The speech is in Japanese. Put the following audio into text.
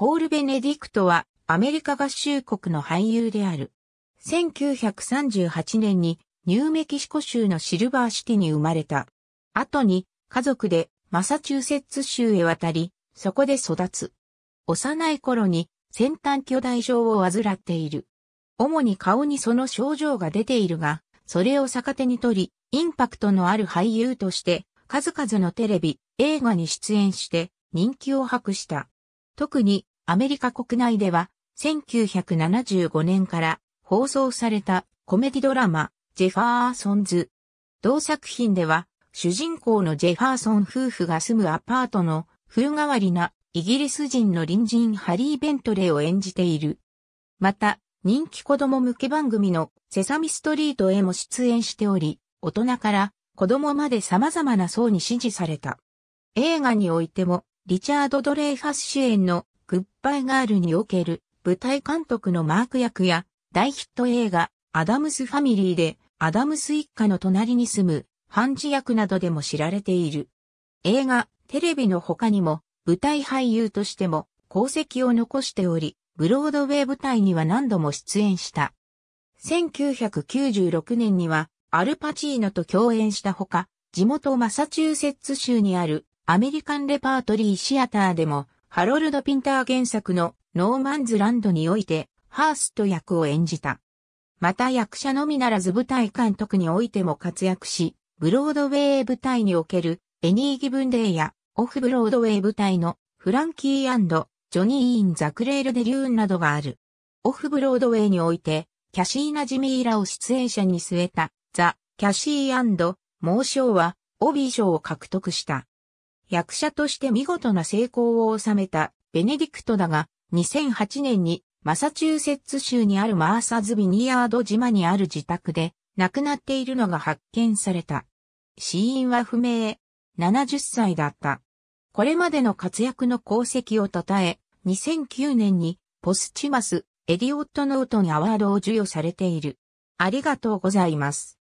ポール・ベネディクトはアメリカ合衆国の俳優である。1938年にニューメキシコ州のシルバーシティに生まれた。後に家族でマサチューセッツ州へ渡り、そこで育つ。幼い頃に先端巨大症を患っている。主に顔にその症状が出ているが、それを逆手に取り、インパクトのある俳優として、数々のテレビ、映画に出演して人気を博した。特にアメリカ国内では、1975年から放送されたコメディドラマ、ジェファーソンズ。同作品では、主人公のジェファーソン夫婦が住むアパートの風変わりなイギリス人の隣人ハリー・ベントレーを演じている。また、人気子供向け番組のセサミストリートへも出演しており、大人から子供まで様々な層に支持された。映画においても、リチャード・ドレイファス主演のグッバイガールにおける舞台監督のマーク役や大ヒット映画アダムスファミリーでアダムス一家の隣に住むハンジ役などでも知られている。映画、テレビの他にも舞台俳優としても功績を残しており、ブロードウェイ舞台には何度も出演した。1996年にはアルパチーノと共演したほか、地元マサチューセッツ州にあるアメリカンレパートリーシアターでもハロルド・ピンター原作のノーマンズランドにおいて、ハースト役を演じた。また役者のみならず舞台監督においても活躍し、ブロードウェイ舞台におけるエニー・ギブンデーやオフブロードウェイ舞台のフランキージョニー・イン・ザ・クレール・デ・リューンなどがある。オフブロードウェイにおいて、キャシーナ・ジミーラを出演者に据えたザ・キャシーモーショーは、オビー賞を獲得した。役者として見事な成功を収めたベネディクトだが、2008年にマサチューセッツ州にあるマーサズ・ビニヤード島にある自宅で亡くなっているのが発見された。死因は不明、70歳だった。これまでの活躍の功績を称え、2009年にポスチマス・エディオット・ノートン・アワードを授与されている。ありがとうございます。